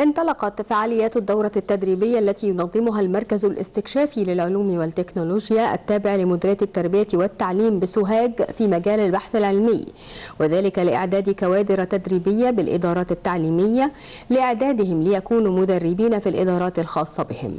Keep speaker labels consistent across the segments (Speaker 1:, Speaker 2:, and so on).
Speaker 1: انطلقت فعاليات الدورة التدريبية التي ينظمها المركز الاستكشافي للعلوم والتكنولوجيا التابع لمديرية التربية والتعليم بسوهاج في مجال البحث العلمي وذلك لإعداد كوادر تدريبية بالإدارات التعليمية لإعدادهم ليكونوا مدربين في الإدارات الخاصة بهم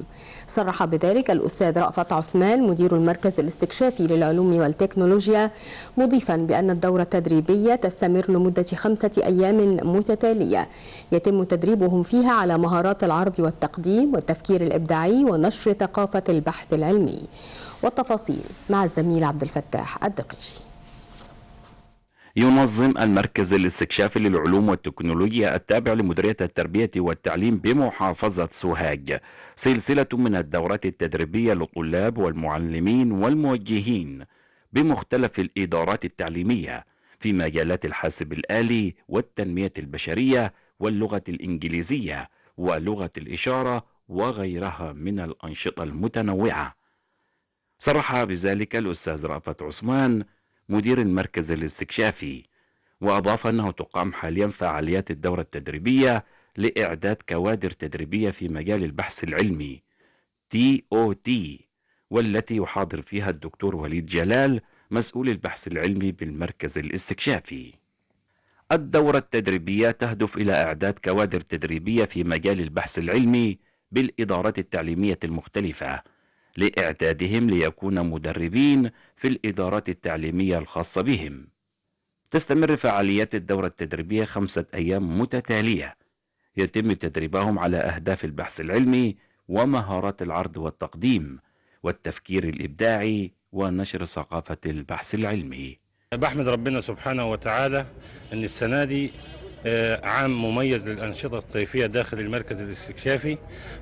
Speaker 1: صرح بذلك الأستاذ رأفت عثمان مدير المركز الاستكشافي للعلوم والتكنولوجيا مضيفا بأن الدورة التدريبية تستمر لمدة خمسة أيام متتالية يتم تدريبهم فيها على مهارات العرض والتقديم والتفكير الإبداعي ونشر ثقافة البحث العلمي والتفاصيل مع الزميل عبد الفتاح الدقيشي
Speaker 2: ينظم المركز الاستكشافي للعلوم والتكنولوجيا التابع لمديرية التربية والتعليم بمحافظة سوهاج سلسلة من الدورات التدريبية للطلاب والمعلمين والموجهين بمختلف الإدارات التعليمية في مجالات الحاسب الآلي والتنمية البشرية واللغة الإنجليزية ولغة الإشارة وغيرها من الأنشطة المتنوعة صرح بذلك الأستاذ رأفت عثمان مدير المركز الاستكشافي وأضاف أنه تقام حاليا فعاليات الدورة التدريبية لإعداد كوادر تدريبية في مجال البحث العلمي تي أو تي والتي يحاضر فيها الدكتور وليد جلال مسؤول البحث العلمي بالمركز الاستكشافي الدورة التدريبية تهدف إلى إعداد كوادر تدريبية في مجال البحث العلمي بالإدارات التعليمية المختلفة لإعدادهم ليكون مدربين في الإدارات التعليمية الخاصة بهم تستمر فعاليات الدورة التدريبية خمسة أيام متتالية يتم تدريبهم على أهداف البحث العلمي ومهارات العرض والتقديم والتفكير الإبداعي ونشر ثقافة البحث العلمي
Speaker 3: بحمد ربنا سبحانه وتعالى أن السنة دي آه، عام مميز للأنشطة الصيفية داخل المركز الاستكشافي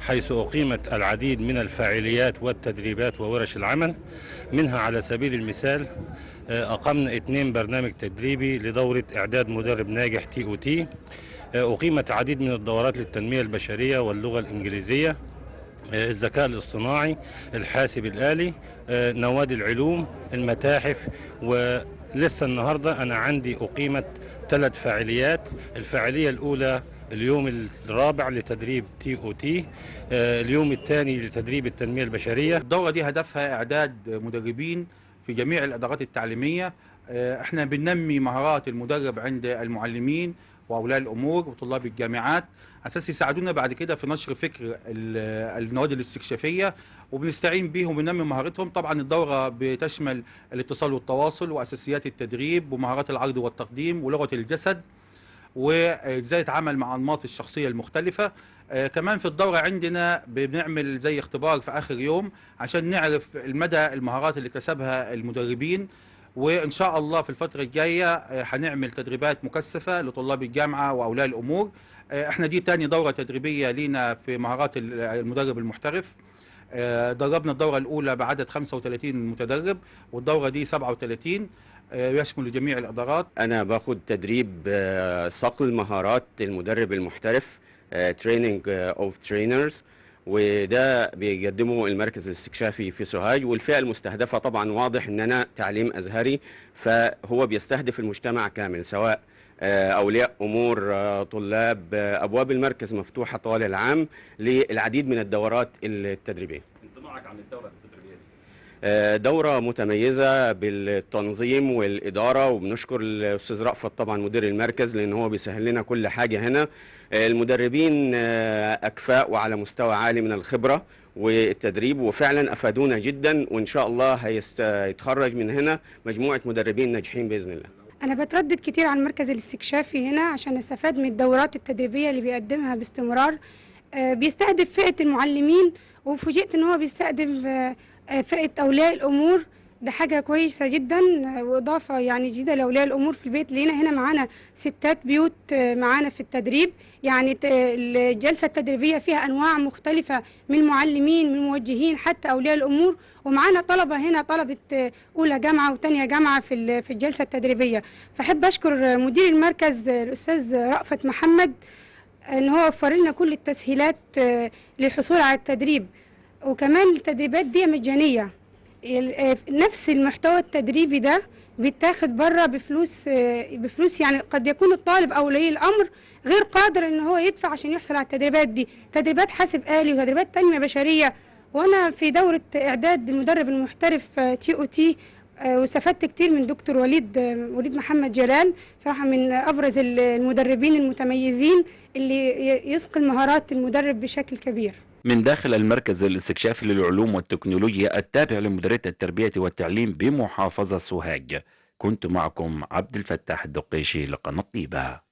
Speaker 3: حيث أقيمت العديد من الفعاليات والتدريبات وورش العمل منها على سبيل المثال آه، أقمنا اثنين برنامج تدريبي لدورة إعداد مدرب ناجح تي أو تي أقيمت العديد من الدورات للتنمية البشرية واللغة الإنجليزية آه، الذكاء الاصطناعي الحاسب الآلي نوادي العلوم المتاحف و لسه النهاردة أنا عندي أقيمت ثلاث فعاليات الفعالية الأولى اليوم الرابع لتدريب تي او تي اليوم الثاني لتدريب التنميه البشريه الدوره دي هدفها
Speaker 4: اعداد مدربين في جميع الادارات التعليميه آه، احنا بننمي مهارات المدرب عند المعلمين واولياء الامور وطلاب الجامعات اساس يساعدونا بعد كده في نشر فكر النوادي الاستكشافيه وبنستعين بيهم وننمي مهارتهم طبعا الدوره بتشمل الاتصال والتواصل واساسيات التدريب ومهارات العرض والتقديم ولغه الجسد وازاي اتعامل مع انماط الشخصيه المختلفه آه كمان في الدوره عندنا بنعمل زي اختبار في اخر يوم عشان نعرف المدى المهارات اللي اكتسبها المدربين وان شاء الله في الفتره الجايه هنعمل آه، تدريبات مكثفه لطلاب الجامعه واولياء الامور آه، احنا دي تاني دوره تدريبيه لينا في مهارات المدرب المحترف آه، دربنا الدوره الاولى بعدد
Speaker 5: 35 متدرب والدوره دي 37 يشمل جميع الادارات انا باخد تدريب صقل مهارات المدرب المحترف تريننج اوف ترينرز وده بيقدمه المركز الاستكشافي في سوهاج والفئه المستهدفه طبعا واضح اننا تعليم ازهري فهو بيستهدف المجتمع كامل سواء آه، اولياء امور آه، طلاب آه، ابواب المركز مفتوحه طوال العام للعديد من الدورات التدريبيه
Speaker 3: انطباعك عن الدوره
Speaker 5: آه، دوره متميزه بالتنظيم والاداره وبنشكر الاستاذ رأفت طبعا مدير المركز لان هو بيسهل لنا كل حاجه هنا آه، المدربين آه، اكفاء وعلى مستوى عالي من الخبره والتدريب وفعلا افادونا جدا وان شاء الله هيتخرج من هنا مجموعه مدربين ناجحين باذن الله
Speaker 6: أنا بتردد كتير عن المركز الاستكشافي هنا عشان أستفاد من الدورات التدريبية اللي بيقدمها باستمرار بيستهدف فئة المعلمين وفوجئت إن هو بيستهدف آه، فرقه اولياء الامور ده حاجه كويسه جدا واضافه يعني جديده لاولياء الامور في البيت لينا هنا معانا ستات بيوت آه، معانا في التدريب يعني الجلسه التدريبيه فيها انواع مختلفه من معلمين من موجهين حتى اولياء الامور ومعانا طلبه هنا طلبه آه، اولى جامعه وثانيه جامعه في في الجلسه التدريبيه فاحب اشكر مدير المركز الاستاذ رأفت محمد ان هو وفر لنا كل التسهيلات للحصول على التدريب وكمان التدريبات دي مجانية آه، نفس المحتوى التدريبي ده بيتاخد بره بفلوس آه، بفلوس يعني قد يكون الطالب او ولي الامر غير قادر ان هو يدفع عشان يحصل على التدريبات دي تدريبات حاسب آلي وتدريبات تنمية بشرية وانا في دورة اعداد المدرب المحترف تي او تي واستفدت كتير من دكتور وليد آه، وليد محمد جلال صراحه من ابرز المدربين المتميزين اللي يسقي المهارات المدرب بشكل كبير
Speaker 2: من داخل المركز الاستكشافي للعلوم والتكنولوجيا التابع لمديرية التربية والتعليم بمحافظة سوهاج كنت معكم عبد الفتاح الدقيشي لقناة طيبة